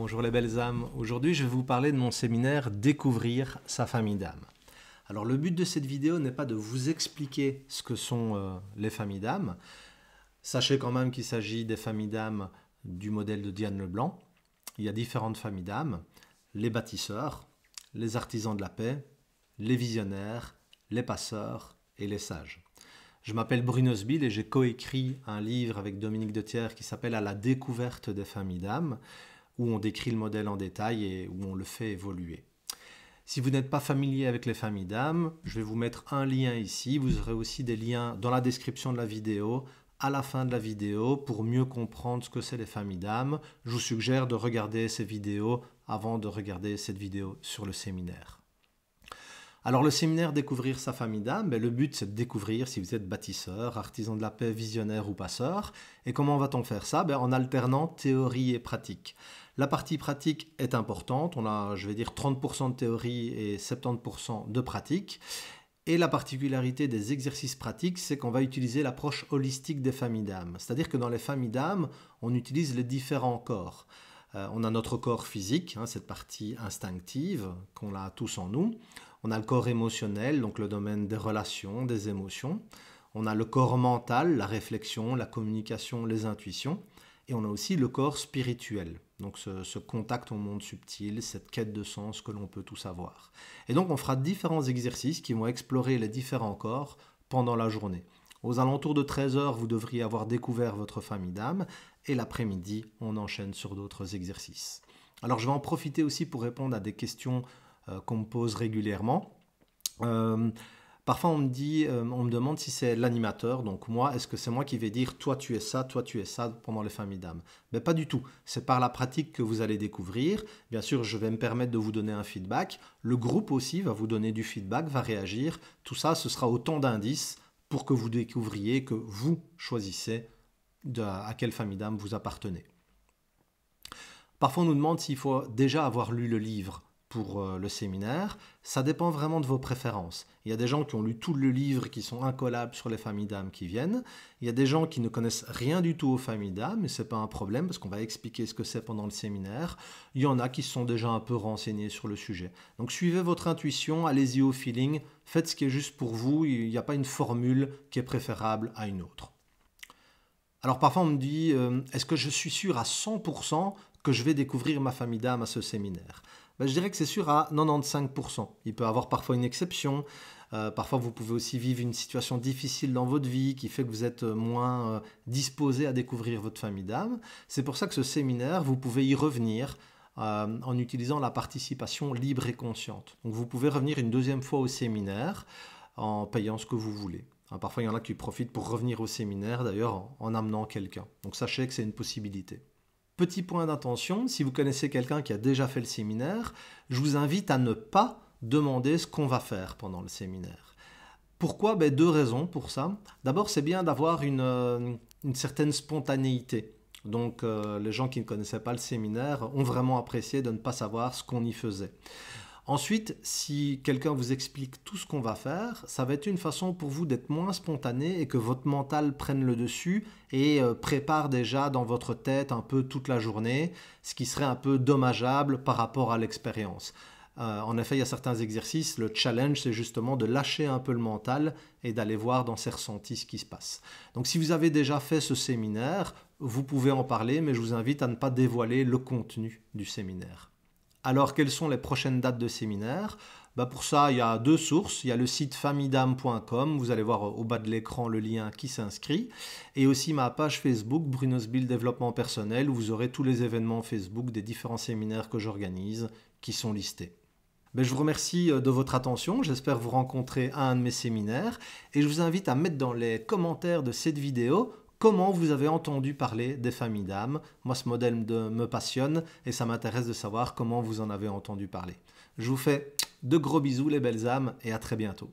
Bonjour les belles âmes. Aujourd'hui, je vais vous parler de mon séminaire Découvrir sa famille d'âmes ». Alors, le but de cette vidéo n'est pas de vous expliquer ce que sont euh, les familles d'âmes. Sachez quand même qu'il s'agit des familles d'âmes du modèle de Diane Leblanc. Il y a différentes familles d'âmes, les bâtisseurs, les artisans de la paix, les visionnaires, les passeurs et les sages. Je m'appelle Bruno Sbil et j'ai coécrit un livre avec Dominique de qui s'appelle À la découverte des familles d'âmes » où on décrit le modèle en détail et où on le fait évoluer. Si vous n'êtes pas familier avec les familles d'âmes, je vais vous mettre un lien ici. Vous aurez aussi des liens dans la description de la vidéo, à la fin de la vidéo, pour mieux comprendre ce que c'est les familles d'âmes. Je vous suggère de regarder ces vidéos avant de regarder cette vidéo sur le séminaire. Alors le séminaire Découvrir sa famille d'âme, ben, le but c'est de découvrir si vous êtes bâtisseur, artisan de la paix, visionnaire ou passeur. Et comment va-t-on faire ça ben, En alternant théorie et pratique. La partie pratique est importante. On a, je vais dire, 30% de théorie et 70% de pratique. Et la particularité des exercices pratiques, c'est qu'on va utiliser l'approche holistique des familles d'âmes. C'est-à-dire que dans les familles d'âmes, on utilise les différents corps. Euh, on a notre corps physique, hein, cette partie instinctive qu'on a tous en nous. On a le corps émotionnel, donc le domaine des relations, des émotions. On a le corps mental, la réflexion, la communication, les intuitions. Et on a aussi le corps spirituel, donc ce, contact au monde subtil, cette quête de sens que l'on peut tous avoir. Et donc on fera différents exercices qui vont explorer les différents corps pendant la journée. Aux alentours de 13h, vous devriez avoir découvert votre famille d'âme, et l'après-midi, on enchaîne sur d'autres exercices. Alors je vais en profiter aussi pour répondre à des questions euh, qu'on me pose régulièrement. Euh, Parfois, on me, dit, euh, on me demande si c'est l'animateur, donc moi, est-ce que c'est moi qui vais dire toi tu es ça, toi tu es ça pendant les familles d'âme Mais pas du tout. C'est par la pratique que vous allez découvrir. Bien sûr, je vais me permettre de vous donner un feedback. Le groupe aussi va vous donner du feedback, va réagir. Tout ça, ce sera autant d'indices pour que vous découvriez que vous choisissez de, à quelle famille d'âme vous appartenez. Parfois, on nous demande s'il faut déjà avoir lu le livre pour euh, le séminaire. Ça dépend vraiment de vos préférences. Il y a des gens qui ont lu tout le livre, qui sont incollables sur les familles d'âmes qui viennent. Il y a des gens qui ne connaissent rien du tout aux familles d'âmes, mais ce n'est pas un problème parce qu'on va expliquer ce que c'est pendant le séminaire. Il y en a qui sont déjà un peu renseignés sur le sujet. Donc suivez votre intuition, allez-y au feeling, faites ce qui est juste pour vous. Il n'y a pas une formule qui est préférable à une autre. Alors parfois on me dit, euh, est-ce que je suis sûr à 100% que je vais découvrir ma famille d'âmes à ce séminaire bah, je dirais que c'est sûr à 95%. Il peut avoir parfois une exception. Euh, parfois, vous pouvez aussi vivre une situation difficile dans votre vie qui fait que vous êtes euh, moins euh, disposé à découvrir votre famille d'âme. C'est pour ça que ce séminaire, vous pouvez y revenir en utilisant la participation libre et consciente. Donc, vous pouvez revenir une deuxième fois au séminaire en payant ce que vous voulez. Hein, parfois, il y en a qui profitent pour revenir au séminaire, d'ailleurs, en amenant quelqu'un. Donc, sachez que c'est une possibilité. Petit point d'attention, si vous connaissez quelqu'un qui a déjà fait le séminaire, je vous invite à ne pas demander ce qu'on va faire pendant le séminaire. Pourquoi ben, Deux raisons pour ça. D'abord, c'est bien d'avoir une, euh, certaine spontanéité. Donc, euh, les gens qui ne connaissaient pas le séminaire ont vraiment apprécié de ne pas savoir ce qu'on y faisait. Ensuite, si quelqu'un vous explique tout ce qu'on va faire, ça va être une façon pour vous d'être moins spontané et que votre mental prenne le dessus et euh, prépare déjà dans votre tête un peu toute la journée, ce qui serait un peu dommageable par rapport à l'expérience. Euh, en effet, il y a certains exercices, le challenge, c'est justement de lâcher un peu le mental et d'aller voir dans ses ressentis ce qui se passe. Donc si vous avez déjà fait ce séminaire, vous pouvez en parler, mais je vous invite à ne pas dévoiler le contenu du séminaire. Alors, quelles sont les prochaines dates de séminaire bah, Pour ça, il y a deux sources. Il y a le site famidame.com, vous allez voir au bas de l'écran le lien qui s'inscrit, et aussi ma page Facebook, Brunos Bill Développement Personnel, où vous aurez tous les événements Facebook des différents séminaires que j'organise qui sont listés. Ben, je vous remercie euh, de votre attention, j'espère vous rencontrer à un de mes séminaires, et je vous invite à mettre dans les commentaires de cette vidéo comment vous avez entendu parler des familles d'âmes. Moi, ce modèle me passionne et ça m'intéresse de savoir comment vous en avez entendu parler. Je vous fais de gros bisous les belles âmes et à très bientôt.